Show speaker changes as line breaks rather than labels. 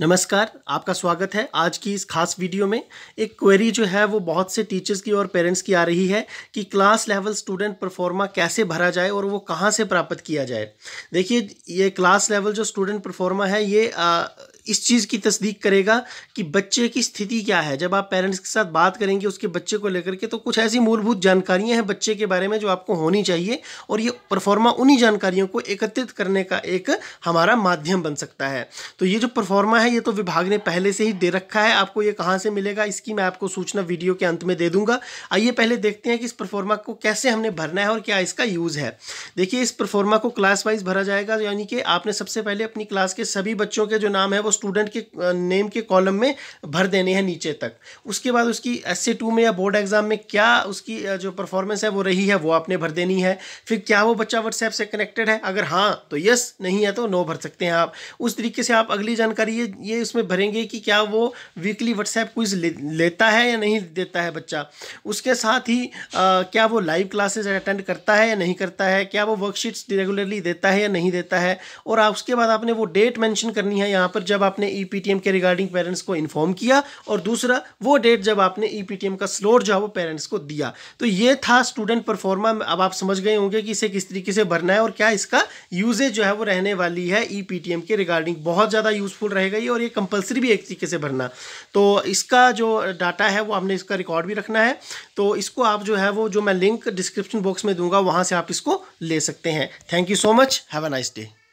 नमस्कार आपका स्वागत है आज की इस खास वीडियो में एक क्वेरी जो है वो बहुत से टीचर्स की और पेरेंट्स की आ रही है कि क्लास लेवल स्टूडेंट परफॉर्मा कैसे भरा जाए और वो कहाँ से प्राप्त किया जाए देखिए ये क्लास लेवल जो स्टूडेंट परफॉर्मा है ये आ, इस चीज़ की तस्दीक करेगा कि बच्चे की स्थिति क्या है जब आप पेरेंट्स के साथ बात करेंगे उसके बच्चे को लेकर के तो कुछ ऐसी मूलभूत जानकारियाँ हैं बच्चे के बारे में जो आपको होनी चाहिए और ये परफॉर्मा उन्हीं जानकारियों को एकत्रित करने का एक हमारा माध्यम बन सकता है तो ये जो परफॉर्मा है ये तो विभाग ने पहले से ही दे रखा है आपको ये कहाँ से मिलेगा इसकी मैं आपको सूचना वीडियो के अंत में दे दूंगा आइए पहले देखते हैं कि इस परफॉर्मा को कैसे हमने भरना है और क्या इसका यूज़ है देखिए इस परफॉर्मा को क्लास वाइज भरा जाएगा यानी कि आपने सबसे पहले अपनी क्लास के सभी बच्चों के जो नाम है वो स्टूडेंट के नेम के कॉलम में भर देने हैं नीचे तक उसके बाद उसकी एस टू में या बोर्ड एग्जाम में क्या उसकी जो परफॉर्मेंस है वो रही है वो आपने भर देनी है फिर क्या वो बच्चा व्हाट्सएप से कनेक्टेड है अगर हाँ तो यस नहीं है तो नो भर सकते हैं आप उस तरीके से आप अगली जानकारी ये ये इसमें भरेंगे कि क्या वो वीकली व्हाट्सएप क्विज लेता है या नहीं देता है बच्चा उसके साथ ही आ, क्या वो लाइव क्लासेज अटेंड करता है या नहीं करता है क्या वो वर्कशीट्स रेगुलरली देता है या नहीं देता है और उसके बाद आपने वो डेट मैंशन करनी है यहाँ पर जब आपने ई e के रिगार्डिंग पेरेंट्स को इन्फॉर्म किया और दूसरा वो डेट जब आपने ई e का स्लोट जो है वो पेरेंट्स को दिया तो ये था स्टूडेंट परफॉर्मा अब आप समझ गए होंगे कि इसे किस तरीके से भरना है और क्या इसका यूजेज जो है वो रहने वाली है ई e के रिगार्डिंग बहुत ज़्यादा यूजफुल रहेगा ये और ये कंपलसरी भी एक तरीके से भरना तो इसका जो डाटा है वो आपने इसका रिकॉर्ड भी रखना है तो इसको आप जो है वो जो मैं लिंक डिस्क्रिप्शन बॉक्स में दूंगा वहाँ से आप इसको ले सकते हैं thank you so much have a nice day